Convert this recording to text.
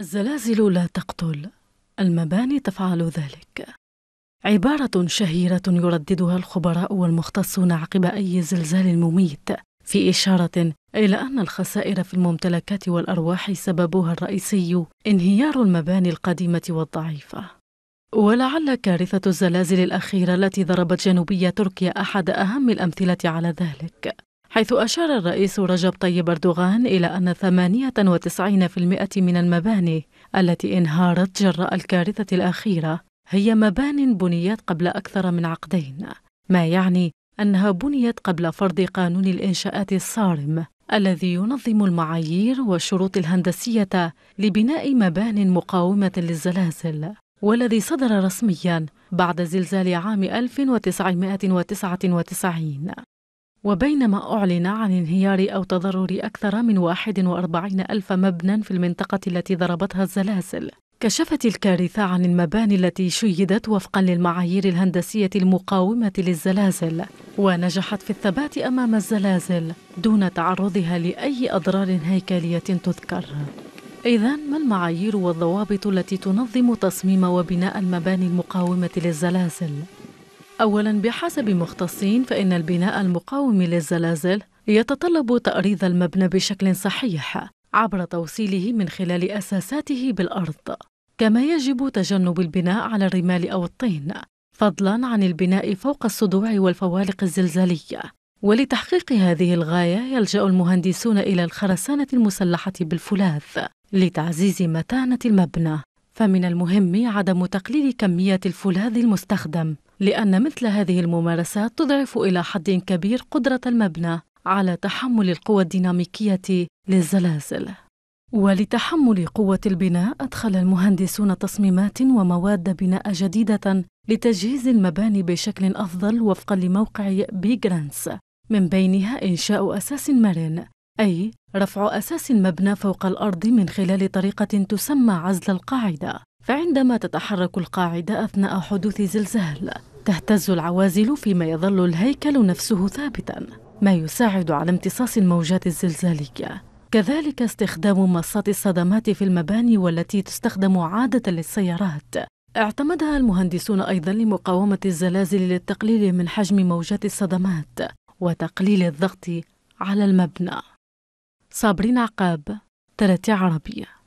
الزلازل لا تقتل المباني تفعل ذلك عبارة شهيرة يرددها الخبراء والمختصون عقب أي زلزال مميت في إشارة إلى أن الخسائر في الممتلكات والأرواح سببها الرئيسي انهيار المباني القديمة والضعيفة. ولعل كارثة الزلازل الأخيرة التي ضربت جنوبية تركيا أحد أهم الأمثلة على ذلك، حيث أشار الرئيس رجب طيب أردوغان إلى أن 98% من المباني التي انهارت جراء الكارثة الأخيرة هي مبان بنيت قبل أكثر من عقدين، ما يعني أنها بنيت قبل فرض قانون الإنشاءات الصارم الذي ينظم المعايير والشروط الهندسية لبناء مبان مقاومة للزلازل، والذي صدر رسمياً بعد زلزال عام 1999 وبينما أعلن عن انهيار أو تضرر أكثر من 41 ألف مبنى في المنطقة التي ضربتها الزلازل كشفت الكارثة عن المباني التي شيدت وفقا للمعايير الهندسية المقاومة للزلازل ونجحت في الثبات أمام الزلازل دون تعرضها لأي أضرار هيكلية تذكر إذا ما المعايير والضوابط التي تنظم تصميم وبناء المباني المقاومة للزلازل؟ أولا بحسب مختصين فإن البناء المقاوم للزلازل يتطلب تأريض المبنى بشكل صحيح عبر توصيله من خلال أساساته بالأرض كما يجب تجنب البناء على الرمال أو الطين فضلا عن البناء فوق الصدوع والفوالق الزلزالية ولتحقيق هذه الغاية يلجأ المهندسون إلى الخرسانة المسلحة بالفولاذ لتعزيز متانة المبنى فمن المهم عدم تقليل كمية الفولاذ المستخدم لأن مثل هذه الممارسات تضعف إلى حد كبير قدرة المبنى على تحمل القوى الديناميكية للزلازل. ولتحمل قوة البناء أدخل المهندسون تصميمات ومواد بناء جديدة لتجهيز المباني بشكل أفضل وفقا لموقع بيغرانس من بينها إنشاء أساس مرن أي رفع أساس المبنى فوق الأرض من خلال طريقة تسمى عزل القاعدة فعندما تتحرك القاعدة أثناء حدوث زلزال تهتز العوازل فيما يظل الهيكل نفسه ثابتا ما يساعد على امتصاص الموجات الزلزالية كذلك استخدام مصات الصدمات في المباني والتي تستخدم عادة للسيارات اعتمدها المهندسون أيضا لمقاومة الزلازل للتقليل من حجم موجات الصدمات وتقليل الضغط على المبنى صابرين عقاب تلاتي عربيه